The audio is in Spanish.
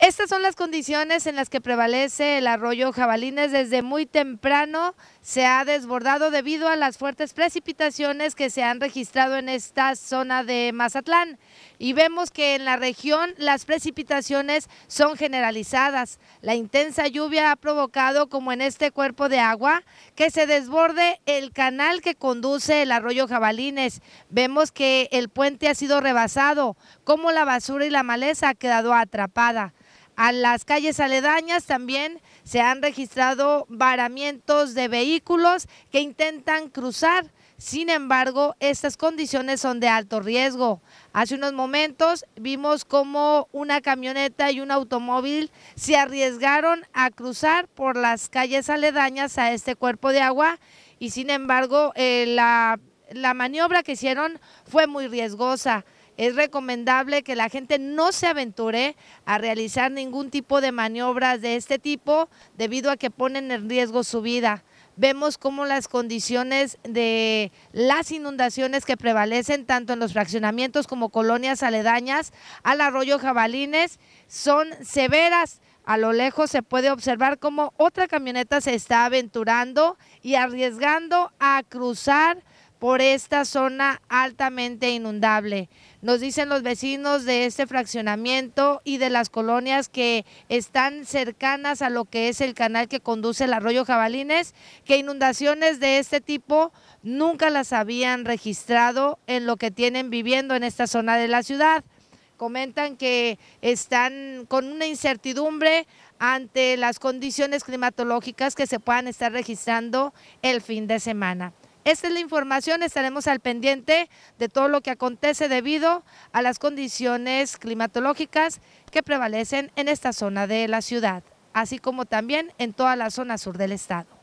Estas son las condiciones en las que prevalece el arroyo Jabalines. Desde muy temprano se ha desbordado debido a las fuertes precipitaciones que se han registrado en esta zona de Mazatlán. Y vemos que en la región las precipitaciones son generalizadas. La intensa lluvia ha provocado, como en este cuerpo de agua, que se desborde el canal que conduce el arroyo Jabalines. Vemos que el puente ha sido rebasado, como la basura y la maleza ha quedado atrapada. A las calles aledañas también se han registrado varamientos de vehículos que intentan cruzar. Sin embargo, estas condiciones son de alto riesgo. Hace unos momentos vimos cómo una camioneta y un automóvil se arriesgaron a cruzar por las calles aledañas a este cuerpo de agua y sin embargo eh, la maniobra que hicieron fue muy riesgosa es recomendable que la gente no se aventure a realizar ningún tipo de maniobras de este tipo debido a que ponen en riesgo su vida vemos cómo las condiciones de las inundaciones que prevalecen tanto en los fraccionamientos como colonias aledañas al arroyo Jabalines son severas. A lo lejos se puede observar cómo otra camioneta se está aventurando y arriesgando a cruzar por esta zona altamente inundable. Nos dicen los vecinos de este fraccionamiento y de las colonias que están cercanas a lo que es el canal que conduce el arroyo Jabalines, que inundaciones de este tipo nunca las habían registrado en lo que tienen viviendo en esta zona de la ciudad. Comentan que están con una incertidumbre ante las condiciones climatológicas que se puedan estar registrando el fin de semana. Esta es la información, estaremos al pendiente de todo lo que acontece debido a las condiciones climatológicas que prevalecen en esta zona de la ciudad, así como también en toda la zona sur del estado.